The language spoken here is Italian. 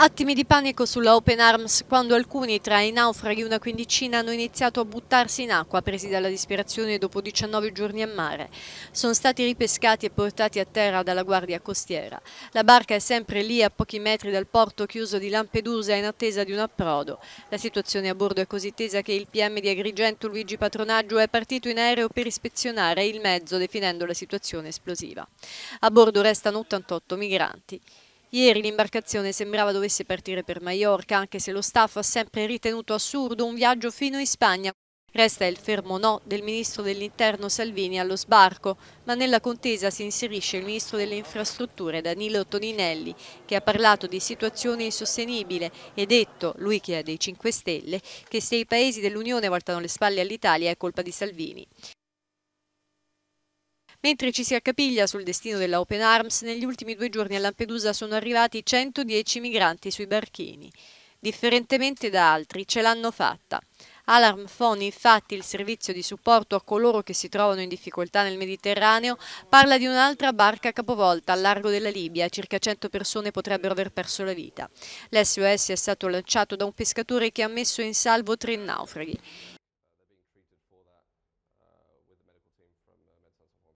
Attimi di panico sulla Open Arms quando alcuni tra i naufraghi una quindicina hanno iniziato a buttarsi in acqua presi dalla disperazione dopo 19 giorni a mare. Sono stati ripescati e portati a terra dalla guardia costiera. La barca è sempre lì a pochi metri dal porto chiuso di Lampedusa in attesa di un approdo. La situazione a bordo è così tesa che il PM di Agrigento Luigi Patronaggio è partito in aereo per ispezionare il mezzo definendo la situazione esplosiva. A bordo restano 88 migranti. Ieri l'imbarcazione sembrava dovesse partire per Maiorca, anche se lo staff ha sempre ritenuto assurdo un viaggio fino in Spagna. Resta il fermo no del ministro dell'interno Salvini allo sbarco, ma nella contesa si inserisce il ministro delle infrastrutture Danilo Toninelli, che ha parlato di situazione insostenibile e detto, lui che è dei 5 Stelle, che se i paesi dell'Unione voltano le spalle all'Italia è colpa di Salvini. Mentre ci si accapiglia sul destino della Open Arms, negli ultimi due giorni a Lampedusa sono arrivati 110 migranti sui barchini. Differentemente da altri, ce l'hanno fatta. Alarm Phone, infatti, il servizio di supporto a coloro che si trovano in difficoltà nel Mediterraneo, parla di un'altra barca capovolta al largo della Libia. Circa 100 persone potrebbero aver perso la vita. L'SOS è stato lanciato da un pescatore che ha messo in salvo tre naufraghi.